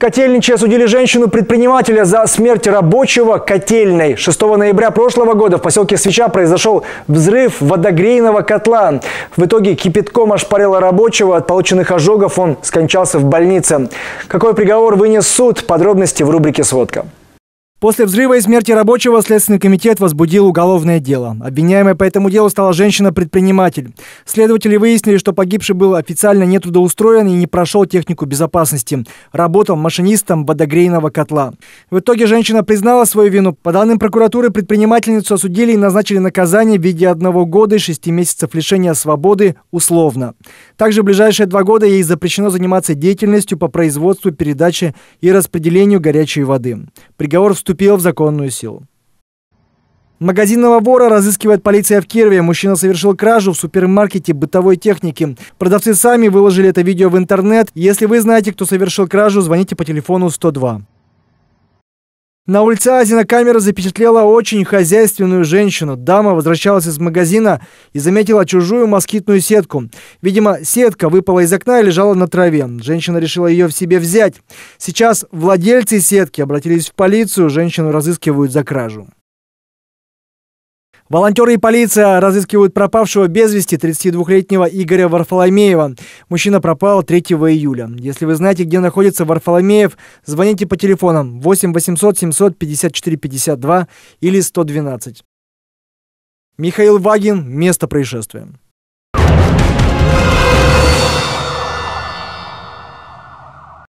Котельничи осудили женщину-предпринимателя за смерть рабочего котельной. 6 ноября прошлого года в поселке Свеча произошел взрыв водогрейного котла. В итоге кипятком ошпарило рабочего. От полученных ожогов он скончался в больнице. Какой приговор вынес суд? Подробности в рубрике «Сводка». После взрыва и смерти рабочего Следственный комитет возбудил уголовное дело. Обвиняемой по этому делу стала женщина-предприниматель. Следователи выяснили, что погибший был официально нетрудоустроен и не прошел технику безопасности. Работал машинистом водогрейного котла. В итоге женщина признала свою вину. По данным прокуратуры, предпринимательницу осудили и назначили наказание в виде одного года и шести месяцев лишения свободы условно. Также в ближайшие два года ей запрещено заниматься деятельностью по производству, передаче и распределению горячей воды. Приговор вступил вступила в законную силу. Магазинного вора разыскивает полиция в Кирове. Мужчина совершил кражу в супермаркете бытовой техники. Продавцы сами выложили это видео в интернет. Если вы знаете, кто совершил кражу, звоните по телефону 102. На улице Азина камера запечатлела очень хозяйственную женщину. Дама возвращалась из магазина и заметила чужую москитную сетку. Видимо, сетка выпала из окна и лежала на траве. Женщина решила ее в себе взять. Сейчас владельцы сетки обратились в полицию. Женщину разыскивают за кражу. Волонтеры и полиция разыскивают пропавшего без вести 32-летнего Игоря Варфоломеева. Мужчина пропал 3 июля. Если вы знаете, где находится Варфоломеев, звоните по телефонам 8 800 754 52 или 112. Михаил Вагин. Место происшествия.